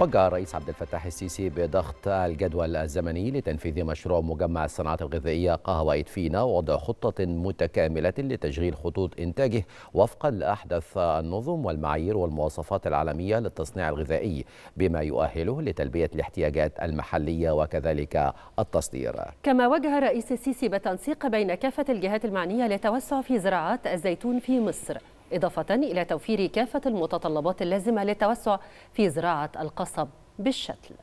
وجه الرئيس عبد الفتاح السيسي بضغط الجدول الزمني لتنفيذ مشروع مجمع الصناعات الغذائية قهوة إدفينا ووضع خطة متكاملة لتشغيل خطوط إنتاجه وفقا لأحدث النظم والمعايير والمواصفات العالمية للتصنيع الغذائي بما يؤهله لتلبية الاحتياجات المحلية وكذلك التصدير كما وجه الرئيس السيسي بالتنسيق بين كافة الجهات المعنية للتوسع في زراعات الزيتون في مصر إضافة إلى توفير كافة المتطلبات اللازمة للتوسع في زراعة القصب بالشتل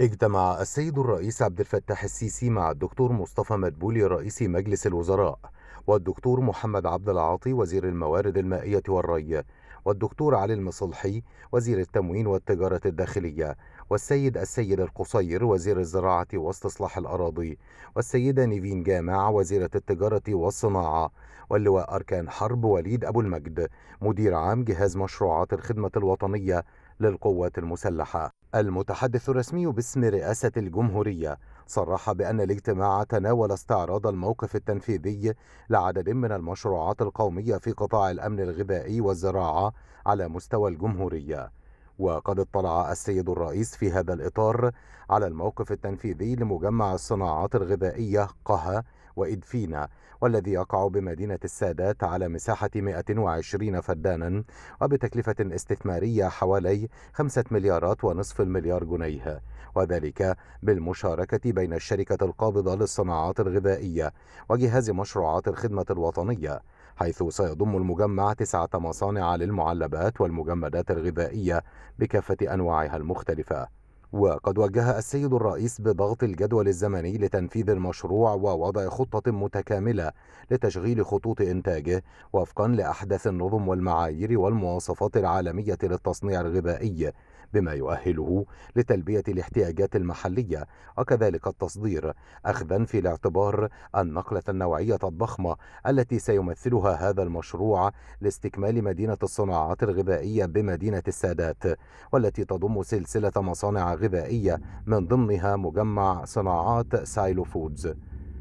اجتمع السيد الرئيس عبد الفتاح السيسي مع الدكتور مصطفى مدبولي رئيس مجلس الوزراء والدكتور محمد عبد العاطي وزير الموارد المائية والري والدكتور علي المصلحي وزير التموين والتجارة الداخلية والسيد السيد القصير وزير الزراعة واستصلاح الأراضي والسيدة نيفين جامع وزيرة التجارة والصناعة واللواء أركان حرب وليد أبو المجد مدير عام جهاز مشروعات الخدمة الوطنية للقوات المسلحة المتحدث الرسمي باسم رئاسة الجمهورية صرح بأن الاجتماع تناول استعراض الموقف التنفيذي لعدد من المشروعات القومية في قطاع الأمن الغذائي والزراعة على مستوى الجمهورية وقد اطلع السيد الرئيس في هذا الإطار على الموقف التنفيذي لمجمع الصناعات الغذائية قها وإدفينا والذي يقع بمدينة السادات على مساحة 120 فدانا وبتكلفة استثمارية حوالي 5 مليارات ونصف المليار جنيه وذلك بالمشاركة بين الشركة القابضة للصناعات الغذائية وجهاز مشروعات الخدمة الوطنية حيث سيضم المجمع تسعة مصانع للمعلبات والمجمدات الغذائية بكافة أنواعها المختلفة وقد وجه السيد الرئيس بضغط الجدول الزمني لتنفيذ المشروع ووضع خطة متكاملة لتشغيل خطوط إنتاجه وفقا لأحدث النظم والمعايير والمواصفات العالمية للتصنيع الغذائي بما يؤهله لتلبية الاحتياجات المحلية وكذلك التصدير أخذا في الاعتبار النقلة النوعية الضخمة التي سيمثلها هذا المشروع لاستكمال مدينة الصناعات الغذائية بمدينة السادات والتي تضم سلسلة مصانع غذائية من ضمنها مجمع صناعات سايلو فودز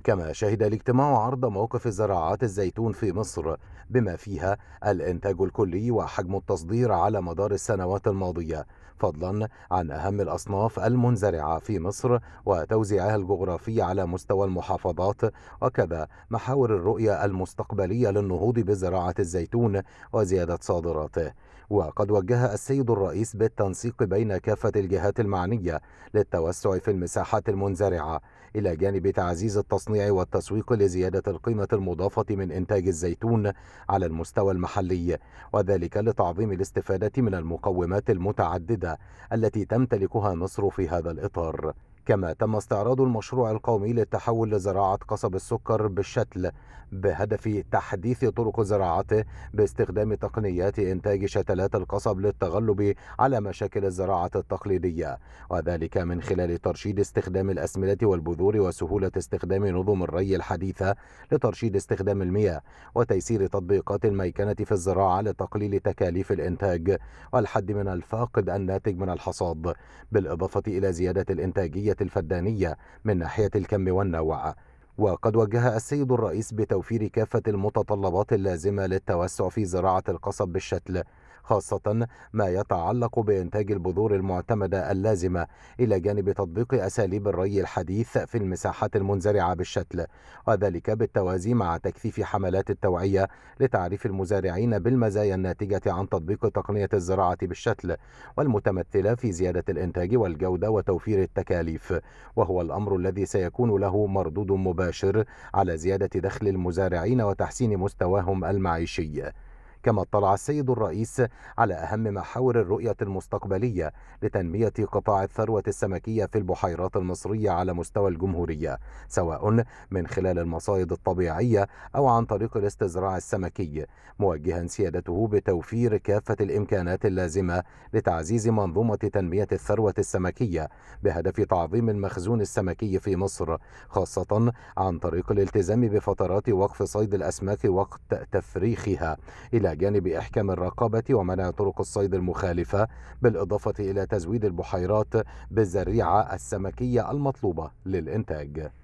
كما شهد الاجتماع عرض موقف زراعات الزيتون في مصر بما فيها الإنتاج الكلي وحجم التصدير على مدار السنوات الماضية فضلا عن أهم الأصناف المنزرعة في مصر وتوزيعها الجغرافي على مستوى المحافظات وكذا محاور الرؤية المستقبلية للنهوض بزراعة الزيتون وزيادة صادراته وقد وجه السيد الرئيس بالتنسيق بين كافة الجهات المعنية للتوسع في المساحات المنزرعة إلى جانب تعزيز التصنيع التصنيع والتسويق لزيادة القيمة المضافة من إنتاج الزيتون على المستوى المحلي وذلك لتعظيم الاستفادة من المقومات المتعددة التي تمتلكها مصر في هذا الإطار كما تم استعراض المشروع القومي للتحول لزراعة قصب السكر بالشتل بهدف تحديث طرق زراعته باستخدام تقنيات إنتاج شتلات القصب للتغلب على مشاكل الزراعة التقليدية وذلك من خلال ترشيد استخدام الأسمدة والبذور وسهولة استخدام نظم الري الحديثة لترشيد استخدام المياه وتيسير تطبيقات الميكنة في الزراعة لتقليل تكاليف الإنتاج والحد من الفاقد الناتج من الحصاد بالإضافة إلى زيادة الإنتاجية الفدانية من ناحية الكم والنوع وقد وجه السيد الرئيس بتوفير كافة المتطلبات اللازمة للتوسع في زراعة القصب بالشتل خاصة ما يتعلق بإنتاج البذور المعتمدة اللازمة إلى جانب تطبيق أساليب الري الحديث في المساحات المنزرعة بالشتل وذلك بالتوازي مع تكثيف حملات التوعية لتعريف المزارعين بالمزايا الناتجة عن تطبيق تقنية الزراعة بالشتل والمتمثلة في زيادة الإنتاج والجودة وتوفير التكاليف وهو الأمر الذي سيكون له مردود مباشر على زيادة دخل المزارعين وتحسين مستواهم المعيشي كما اطلع السيد الرئيس على أهم محاور الرؤية المستقبلية لتنمية قطاع الثروة السمكية في البحيرات المصرية على مستوى الجمهورية سواء من خلال المصايد الطبيعية أو عن طريق الاستزراع السمكي موجها سيادته بتوفير كافة الإمكانات اللازمة لتعزيز منظومة تنمية الثروة السمكية بهدف تعظيم المخزون السمكي في مصر خاصة عن طريق الالتزام بفترات وقف صيد الأسماك وقت تفريخها إلى إلى جانب إحكام الرقابة ومنع طرق الصيد المخالفة بالإضافة إلى تزويد البحيرات بالزريعة السمكية المطلوبة للإنتاج